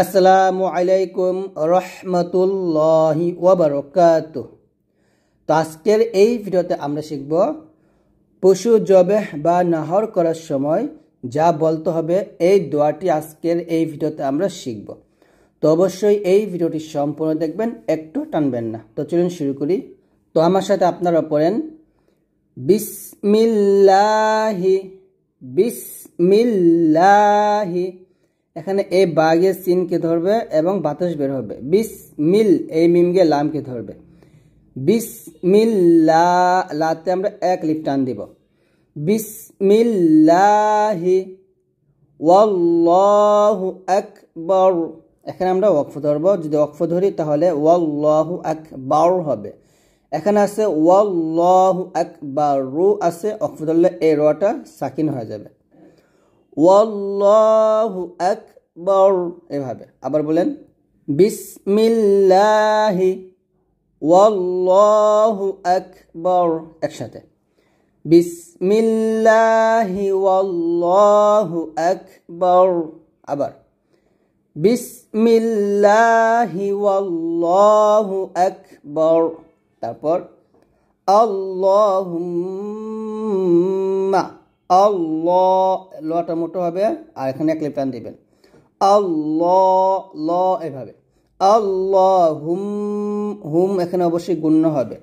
আসসালামু আলাইকুম রহমতুল্লাহি ওবরকাত তো আজকের এই ভিডিওতে আমরা শিখব পশু জবে বা নাহর করার সময় যা বলতে হবে এই দোয়াটি আজকের এই ভিডিওতে আমরা শিখব তো অবশ্যই এই ভিডিওটি সম্পূর্ণ দেখবেন একটু টানবেন না তো চলুন শুরু করি তো আমার সাথে আপনারা পড়েন বিসমিল্লাহি বিসমিল্লাহি এখানে এ বা চিনকে ধরবে এবং বাতাস বের হবে বিস মিল এই মিমগে লামকে ধরবে বিস মিল লা লাতে আমরা এক লিপ টান দিব বিসমিল্লাহি ওয়াল্লাহু আকবর এখানে আমরা ওয়াকফ ধরব যদি ওয়াকফ ধরি তাহলে ওয়াল্লাহু আকবর হবে এখানে আছে ওয়াল্লাহু আকবর রু আছে ওয়াকফ ধরলে এই রটা সাকিন হয়ে যাবে ওয়াল্লাহু আকবর এভাবে আবার বলেন বিসমিল্লাহি ওয়াল্লাহু আকবার একসাথে বিসমিল্লাহি ওয়াল্লাহু আকবার আবার বিসমিল্লাহি ওয়াল্লাহু আকবার তারপর আল্লাহুম্মা আল্লাহ লটা মোটো হবে আর এখানে এক লিপ দিবেন আল্লাহ ল এভাবে আল্লাহ হুম হুম এখানে অবশ্যই গুণ্য হবে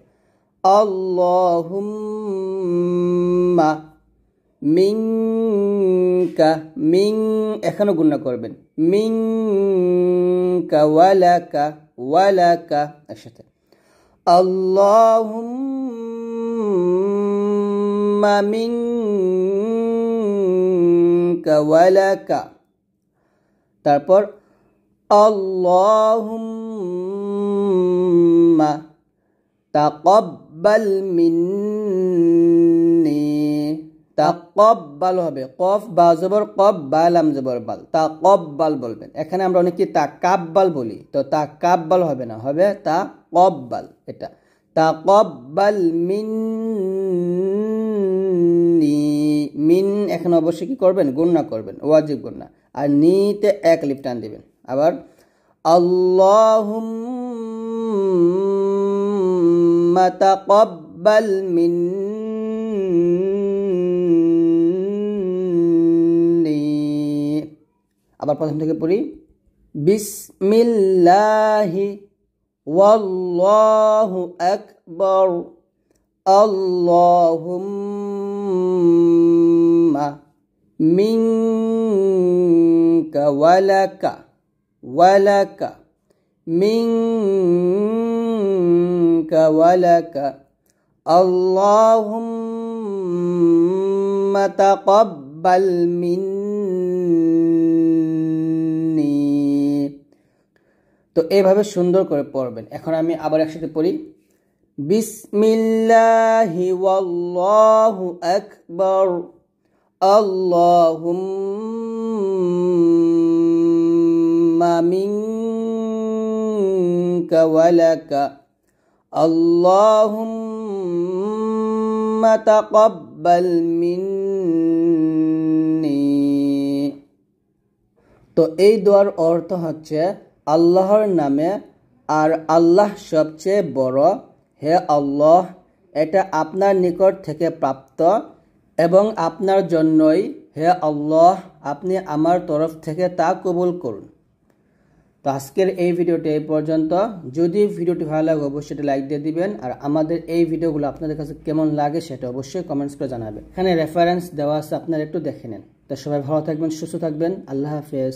আল্লাহ হুম্মা মিংকা মিং এখানেও গুণ্য করবেন মিং কা মিংকা ওয়ালাকা ওয়ালাকা একসাথে আল্লাহুম্মা মিং ওয়ালাকা তারপর আল্লাহুম্মা তাকব্বাল মিন্নি তাকব্বাল হবে কফ বা জবর কব বাল আম জবর বাল বলবেন এখানে আমরা অনেকে তাকাব্বাল বলি তো তাকাব্বাল হবে না হবে তাকব্বাল এটা তাকব্বাল মিন্নি এখানে অবশ্যই কী করবেন গুন্না করবেন ওয়াজিব গুন্না আর নিতে এক লিপ টান দিবেন আবার আল্লাহ তাকাব্বাল আবার প্রথম থেকে পড়ি বিসমিল্লাহি ওয়াল্লাহু আকবার اللهم منك ولك ولك منك ولك اللهم تقبل مني তো এভাবে সুন্দর করে পড়বেন এখন আমি আবার একসাথে পড়ি বিসমিল্লাহি ওয়াল্লাহু আকবার اللهم منك ولك اللهم تقبل مني তো এই দোয়ার অর্থ হচ্ছে আল্লাহর নামে আর আল্লাহ সবচেয়ে বড় হে আল্লাহ এটা আপনার নিকট থেকে প্রাপ্ত এবং আপনার জন্যই হে আল্লাহ আপনি আমার তরফ থেকে তা কবুল করুন তো আজকের এই ভিডিওটি এই পর্যন্ত যদি ভিডিওটি ভালো লাগে অবশ্যই এটা লাইক দিয়ে দিবেন আর আমাদের এই ভিডিওগুলো আপনাদের কাছে কেমন লাগে সেটা অবশ্যই কমেন্টস করে জানাবেন এখানে রেফারেন্স দেওয়া আছে আপনারা একটু দেখে নেন তো সবাই ভালো থাকবেন সুস্থ থাকবেন আল্লাহ হাফেজ